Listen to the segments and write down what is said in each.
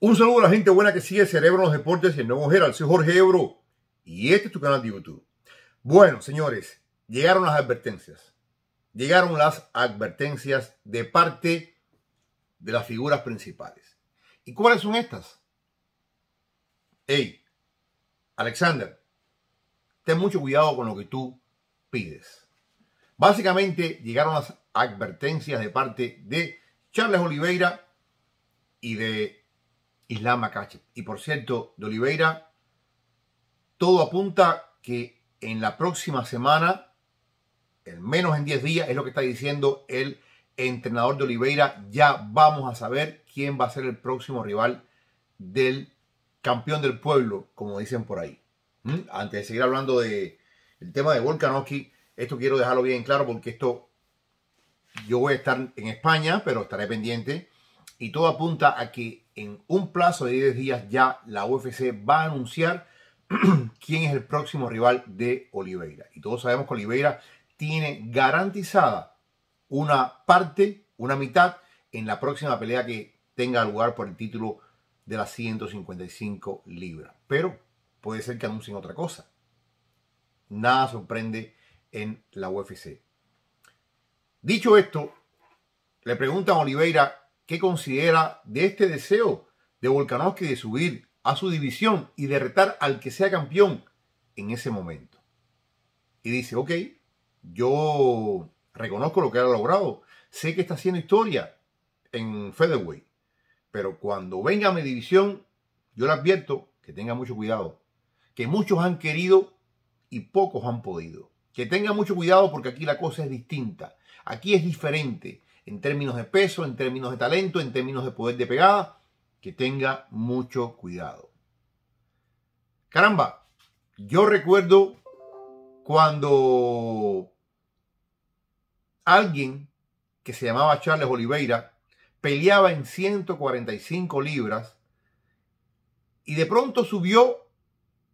Un saludo a la gente buena que sigue Cerebro en los Deportes y el Nuevo gerald, Soy Jorge Ebro y este es tu canal de YouTube. Bueno, señores, llegaron las advertencias. Llegaron las advertencias de parte de las figuras principales. ¿Y cuáles son estas? Hey, Alexander, ten mucho cuidado con lo que tú pides. Básicamente llegaron las advertencias de parte de Charles Oliveira y de Islam y por cierto de Oliveira, todo apunta que en la próxima semana, en menos en 10 días, es lo que está diciendo el entrenador de Oliveira, ya vamos a saber quién va a ser el próximo rival del campeón del pueblo, como dicen por ahí. ¿Mm? Antes de seguir hablando del el tema de Volkanovski, esto quiero dejarlo bien claro porque esto, yo voy a estar en España, pero estaré pendiente y todo apunta a que en un plazo de 10 días ya la UFC va a anunciar quién es el próximo rival de Oliveira. Y todos sabemos que Oliveira tiene garantizada una parte, una mitad en la próxima pelea que tenga lugar por el título de las 155 libras. Pero puede ser que anuncien otra cosa. Nada sorprende en la UFC. Dicho esto, le preguntan a Oliveira qué considera de este deseo de Volkanovski de subir a su división y de retar al que sea campeón en ese momento. Y dice, ok, yo reconozco lo que ha logrado, sé que está haciendo historia en Featherweight, pero cuando venga a mi división, yo le advierto que tenga mucho cuidado, que muchos han querido y pocos han podido. Que tenga mucho cuidado porque aquí la cosa es distinta, aquí es diferente, en términos de peso, en términos de talento, en términos de poder de pegada, que tenga mucho cuidado. Caramba, yo recuerdo cuando alguien que se llamaba Charles Oliveira peleaba en 145 libras y de pronto subió,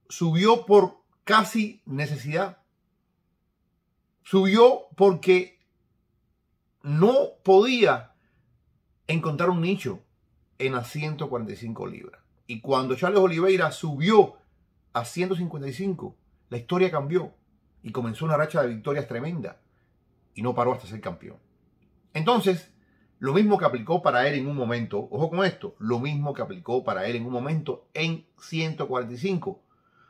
subió por casi necesidad. Subió porque no podía encontrar un nicho en las 145 libras. Y cuando Charles Oliveira subió a 155, la historia cambió y comenzó una racha de victorias tremenda y no paró hasta ser campeón. Entonces, lo mismo que aplicó para él en un momento, ojo con esto, lo mismo que aplicó para él en un momento en 145.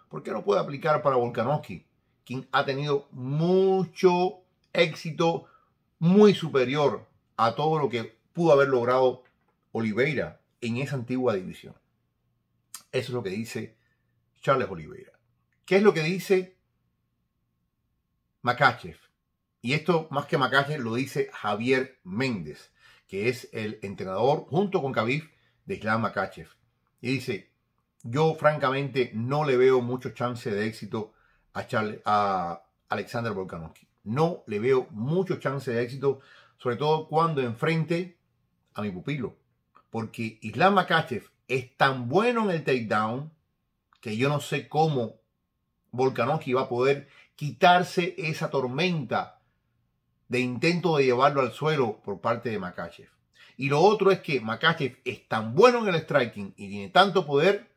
¿Por qué no puede aplicar para Volkanovski, quien ha tenido mucho éxito muy superior a todo lo que pudo haber logrado Oliveira en esa antigua división. Eso es lo que dice Charles Oliveira. ¿Qué es lo que dice Makachev? Y esto más que Makachev lo dice Javier Méndez, que es el entrenador junto con Khabib de Islam Makachev. Y dice, yo francamente no le veo mucho chance de éxito a, a Alexander Volkanovski. No le veo mucho chance de éxito, sobre todo cuando enfrente a mi pupilo. Porque Islam Makachev es tan bueno en el takedown que yo no sé cómo Volkanovski va a poder quitarse esa tormenta de intento de llevarlo al suelo por parte de Makachev. Y lo otro es que Makachev es tan bueno en el striking y tiene tanto poder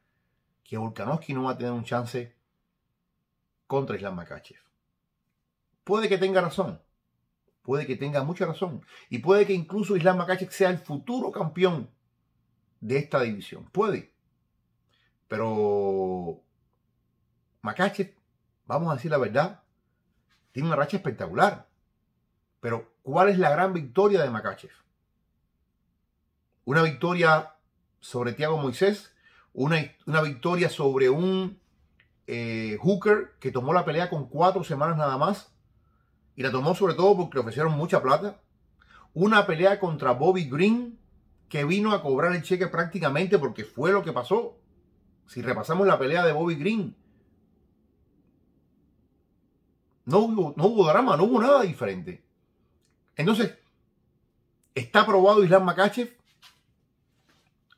que Volkanovski no va a tener un chance contra Islam Makachev. Puede que tenga razón, puede que tenga mucha razón y puede que incluso Islam Makachev sea el futuro campeón de esta división, puede. Pero Makachev, vamos a decir la verdad, tiene una racha espectacular. Pero ¿cuál es la gran victoria de Makachev? Una victoria sobre Tiago Moisés, una, victoria sobre un eh, Hooker que tomó la pelea con cuatro semanas nada más y la tomó sobre todo porque le ofrecieron mucha plata. Una pelea contra Bobby Green, que vino a cobrar el cheque prácticamente porque fue lo que pasó. Si repasamos la pelea de Bobby Green, no hubo, no drama, no hubo nada diferente. Entonces, ¿está aprobado Islam Makachev?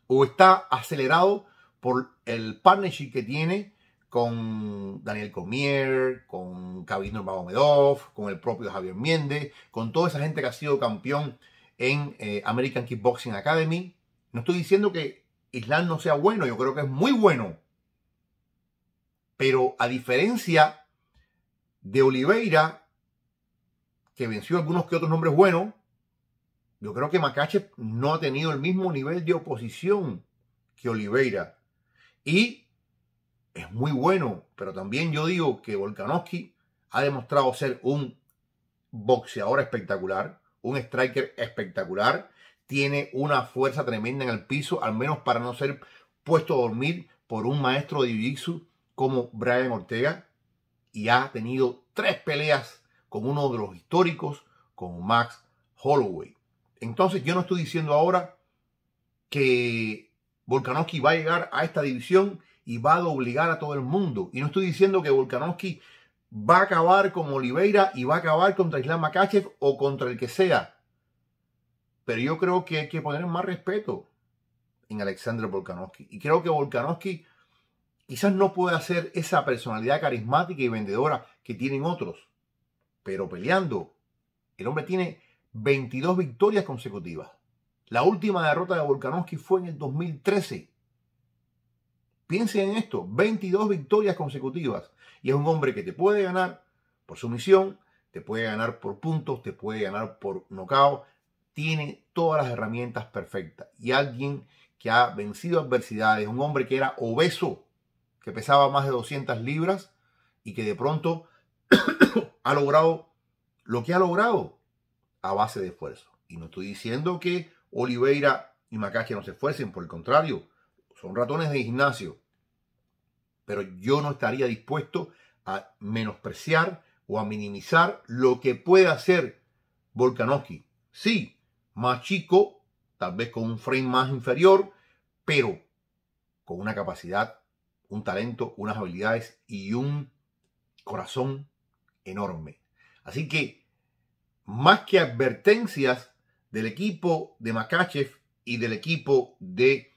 ¿O está acelerado por el partnership que tiene con Daniel Comier, con Khabib Nurmagomedov, con el propio Javier Miende, con toda esa gente que ha sido campeón en eh, American Kickboxing Academy. No estoy diciendo que Islam no sea bueno, yo creo que es muy bueno. Pero a diferencia de Oliveira, que venció algunos que otros nombres buenos, yo creo que Makachev no ha tenido el mismo nivel de oposición que Oliveira. Y es muy bueno, pero también yo digo que Volkanovski ha demostrado ser un boxeador espectacular, un striker espectacular, tiene una fuerza tremenda en el piso, al menos para no ser puesto a dormir por un maestro de Jiu-Jitsu como Brian Ortega, y ha tenido tres peleas con uno de los históricos, con Max Holloway. Entonces yo no estoy diciendo ahora que Volkanovski va a llegar a esta división y va a obligar a todo el mundo. Y no estoy diciendo que Volkanovski va a acabar con Oliveira y va a acabar contra Islam Makachev o contra el que sea. Pero yo creo que hay que poner más respeto en Alexander Volkanovski. Y creo que Volkanovski quizás no puede hacer esa personalidad carismática y vendedora que tienen otros. Pero peleando, el hombre tiene 22 victorias consecutivas. La última derrota de Volkanovski fue en el 2013 Piensen en esto, 22 victorias consecutivas. Y es un hombre que te puede ganar por sumisión, te puede ganar por puntos, te puede ganar por nocao. Tiene todas las herramientas perfectas. Y alguien que ha vencido adversidades, un hombre que era obeso, que pesaba más de 200 libras y que de pronto ha logrado lo que ha logrado a base de esfuerzo. Y no estoy diciendo que Oliveira y Macaque no se esfuercen, por el contrario, son ratones de gimnasio. Pero yo no estaría dispuesto a menospreciar o a minimizar lo que puede hacer Volkanovski. Sí, más chico, tal vez con un frame más inferior, pero con una capacidad, un talento, unas habilidades y un corazón enorme. Así que, más que advertencias del equipo de Makachev y del equipo de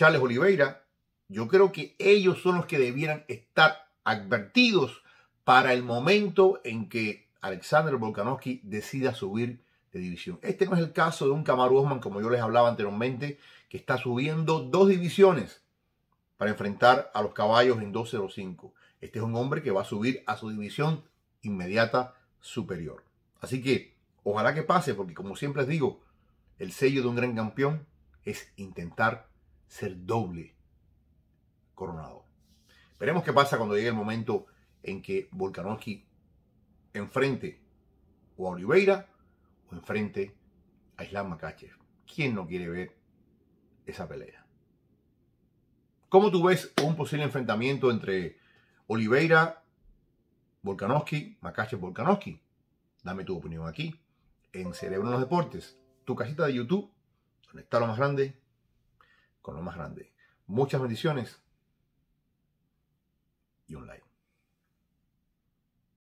Charles Oliveira, yo creo que ellos son los que debieran estar advertidos para el momento en que Alexander Volkanovski decida subir de división. Este no es el caso de un Kamaru Osman, como yo les hablaba anteriormente, que está subiendo dos divisiones para enfrentar a los caballos en 205. Este es un hombre que va a subir a su división inmediata superior. Así que ojalá que pase, porque como siempre les digo, el sello de un gran campeón es intentar ser doble coronador Veremos qué pasa cuando llegue el momento en que Volkanovski enfrente o a Oliveira o enfrente a Islam Makachev. ¿Quién no quiere ver esa pelea? ¿Cómo tú ves un posible enfrentamiento entre Oliveira, Volkanovski, Makachev, Volkanovski? Dame tu opinión aquí en Cerebro de los Deportes, tu casita de YouTube, donde está lo más grande con lo más grande. Muchas bendiciones y un like.